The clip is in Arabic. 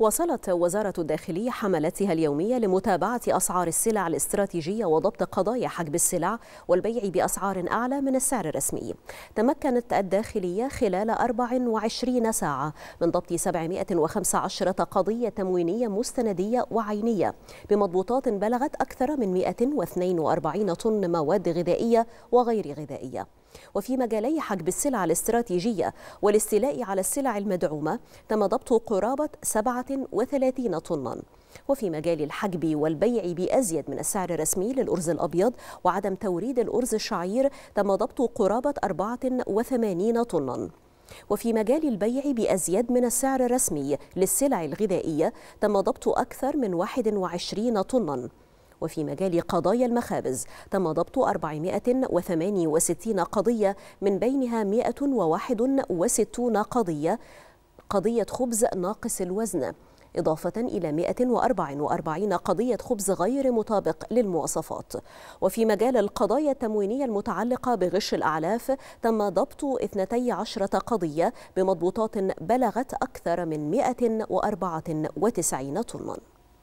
وصلت وزارة الداخلية حملاتها اليومية لمتابعة أسعار السلع الاستراتيجية وضبط قضايا حجب السلع والبيع بأسعار أعلى من السعر الرسمي تمكنت الداخلية خلال 24 ساعة من ضبط 715 قضية تموينية مستندية وعينية بمضبوطات بلغت أكثر من 142 طن مواد غذائية وغير غذائية وفي مجالي حجب السلع الاستراتيجية والاستيلاء على السلع المدعومة تم ضبط قرابة 37 طناً وفي مجال الحجب والبيع بأزيد من السعر الرسمي للأرز الأبيض وعدم توريد الأرز الشعير تم ضبط قرابة 84 طناً وفي مجال البيع بأزيد من السعر الرسمي للسلع الغذائية تم ضبط أكثر من 21 طناً وفي مجال قضايا المخابز تم ضبط 468 قضية من بينها 161 قضية قضية خبز ناقص الوزن إضافة إلى 144 قضية خبز غير مطابق للمواصفات وفي مجال القضايا التموينية المتعلقة بغش الأعلاف تم ضبط 12 قضية بمضبوطات بلغت أكثر من 194 طناً